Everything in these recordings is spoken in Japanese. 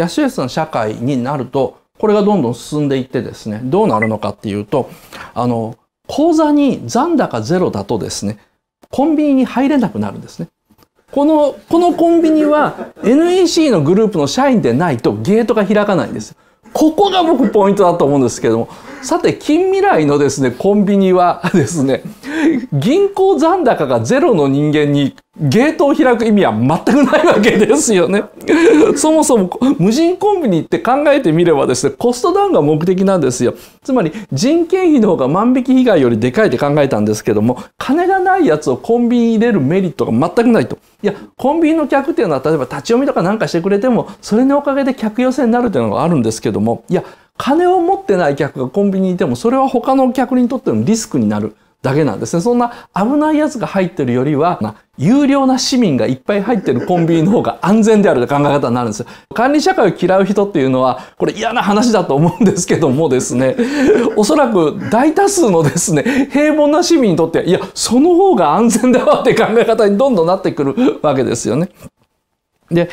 キャッシュレスの社会になると、これがどんどん進んでいってですね、どうなるのかっていうと、あの、口座に残高ゼロだとですね、コンビニに入れなくなるんですね。この、このコンビニは NEC のグループの社員でないとゲートが開かないんです。ここが僕ポイントだと思うんですけども、さて近未来のですね、コンビニはですね、銀行残高がゼロの人間にゲートを開く意味は全くないわけですよね。そもそも無人コンビニって考えてみればですね、コストダウンが目的なんですよ。つまり人件費の方が万引き被害よりでかいって考えたんですけども、金がないやつをコンビニに入れるメリットが全くないと。いや、コンビニの客っていうのは例えば立ち読みとかなんかしてくれても、それのおかげで客寄せになるというのがあるんですけども、いや、金を持ってない客がコンビニにいても、それは他の客にとってのリスクになる。だけなんですね。そんな危ないやつが入ってるよりは、有料な市民がいっぱい入ってるコンビニの方が安全であると考え方になるんですよ。管理社会を嫌う人っていうのは、これ嫌な話だと思うんですけどもですね、おそらく大多数のですね、平凡な市民にとっては、いや、その方が安全だわって考え方にどんどんなってくるわけですよね。で、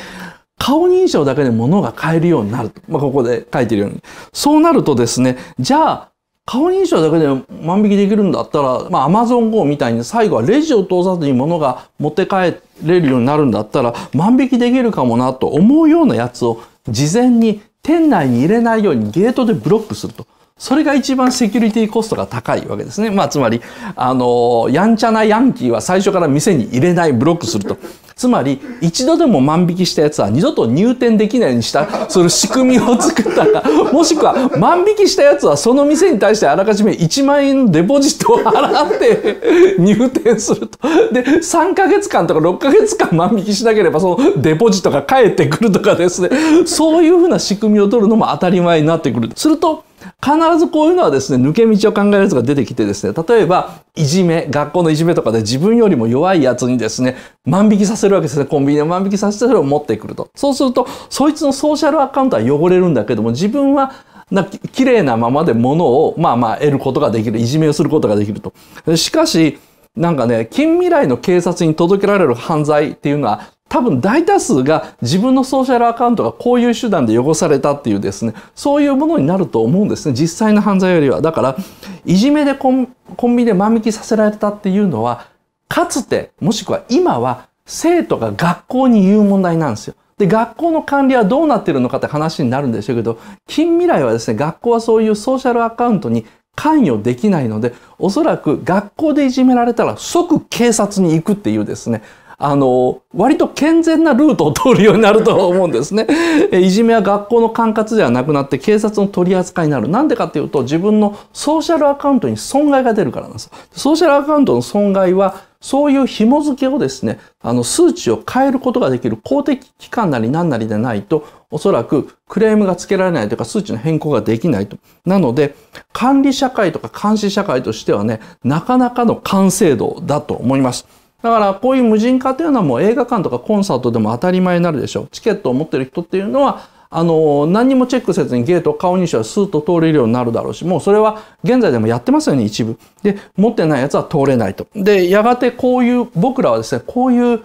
顔認証だけで物が買えるようになると。まあ、ここで書いてるように。そうなるとですね、じゃあ、顔認証だけで万引きできるんだったら、まあ、Amazon GO みたいに最後はレジを通さずに物が持って帰れるようになるんだったら、万引きできるかもなと思うようなやつを事前に店内に入れないようにゲートでブロックすると。それが一番セキュリティコストが高いわけですね。まあ、つまり、あの、やんちゃなヤンキーは最初から店に入れない、ブロックすると。つまり一度でも万引きしたやつは二度と入店できないようにしたその仕組みを作ったかもしくは万引きしたやつはその店に対してあらかじめ1万円のデポジットを払って入店するとで3ヶ月間とか6ヶ月間万引きしなければそのデポジットが返ってくるとかですねそういうふうな仕組みを取るのも当たり前になってくるすると必ずこういうのはですね、抜け道を考えるやつが出てきてですね、例えば、いじめ、学校のいじめとかで自分よりも弱いやつにですね、万引きさせるわけですね。コンビニで万引きさせてそれを持ってくると。そうすると、そいつのソーシャルアカウントは汚れるんだけども、自分はな綺麗なままで物を、まあまあ得ることができる。いじめをすることができると。しかし、なんかね、近未来の警察に届けられる犯罪っていうのは、多分大多数が自分のソーシャルアカウントがこういう手段で汚されたっていうですね、そういうものになると思うんですね。実際の犯罪よりは。だから、いじめでコンコンビニで万引きさせられたっていうのは、かつて、もしくは今は、生徒が学校に言う問題なんですよ。で、学校の管理はどうなってるのかって話になるんでしょうけど、近未来はですね、学校はそういうソーシャルアカウントに関与できないので、おそらく学校でいじめられたら即警察に行くっていうですね、あの、割と健全なルートを通るようになると思うんですね。いじめは学校の管轄ではなくなって警察の取り扱いになる。なんでかっていうと自分のソーシャルアカウントに損害が出るからなんです。ソーシャルアカウントの損害はそういう紐付けをですね、あの数値を変えることができる公的機関なり何なりでないと、おそらくクレームがつけられないというか数値の変更ができないと。なので、管理社会とか監視社会としてはね、なかなかの完成度だと思います。だからこういう無人化というのはもう映画館とかコンサートでも当たり前になるでしょう。チケットを持ってる人っていうのは、あの、何にもチェックせずにゲート、顔認証はスーッと通れるようになるだろうし、もうそれは現在でもやってますよね、一部。で、持ってないやつは通れないと。で、やがてこういう、僕らはですね、こういう、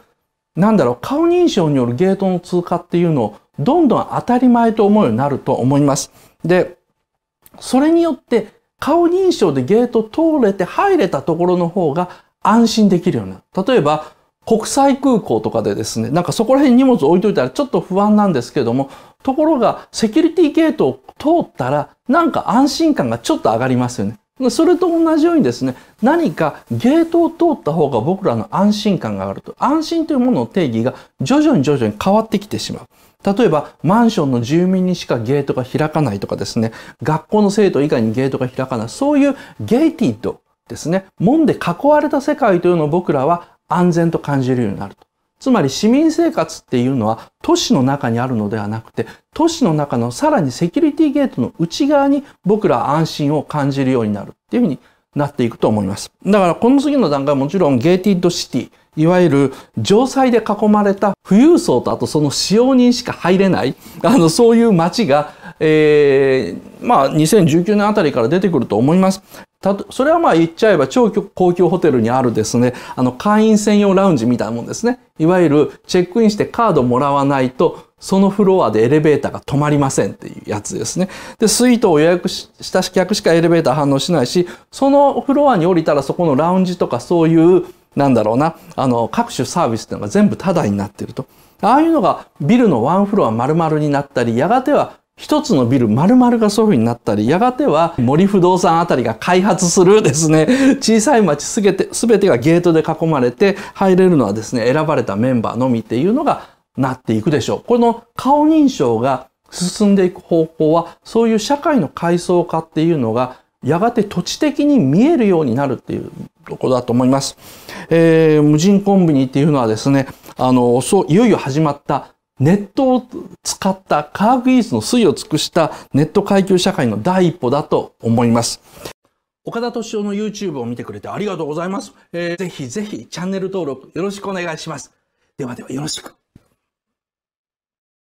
なんだろう、顔認証によるゲートの通過っていうのを、どんどん当たり前と思うようになると思います。で、それによって、顔認証でゲート通れて入れたところの方が安心できるような。例えば、国際空港とかでですね、なんかそこら辺に荷物置いといたらちょっと不安なんですけども、ところがセキュリティゲートを通ったらなんか安心感がちょっと上がりますよね。それと同じようにですね、何かゲートを通った方が僕らの安心感が上がると。安心というものの定義が徐々に徐々に変わってきてしまう。例えば、マンションの住民にしかゲートが開かないとかですね、学校の生徒以外にゲートが開かない、そういうゲイティッド、ですね、門で囲われた世界というのを僕らは安全と感じるようになると。つまり市民生活っていうのは都市の中にあるのではなくて、都市の中のさらにセキュリティゲートの内側に僕ら安心を感じるようになるっていうふうになっていくと思います。だからこの次の段階はもちろんゲーティッドシティ、いわゆる城塞で囲まれた富裕層とあとその使用人しか入れない、あのそういう街が、えー、まあ2019年あたりから出てくると思います。たと、それはまあ言っちゃえば超高級ホテルにあるですね、あの会員専用ラウンジみたいなもんですね。いわゆるチェックインしてカードもらわないと、そのフロアでエレベーターが止まりませんっていうやつですね。で、スイートを予約した客しかエレベーター反応しないし、そのフロアに降りたらそこのラウンジとかそういう、なんだろうな、あの、各種サービスっていうのが全部タダになってると。ああいうのがビルのワンフロア丸々になったり、やがては一つのビル丸々がそういう風になったり、やがては森不動産あたりが開発するですね、小さい町すべて、すべてがゲートで囲まれて入れるのはですね、選ばれたメンバーのみっていうのがなっていくでしょう。この顔認証が進んでいく方向は、そういう社会の階層化っていうのが、やがて土地的に見えるようになるっていうところだと思います。えー、無人コンビニっていうのはですね、あの、そう、いよいよ始まったネットを使った科学技術の推移を尽くしたネット階級社会の第一歩だと思います。岡田敏夫の YouTube を見てくれてありがとうございます。えー、ぜひぜひチャンネル登録よろしくお願いします。ではではよろしく。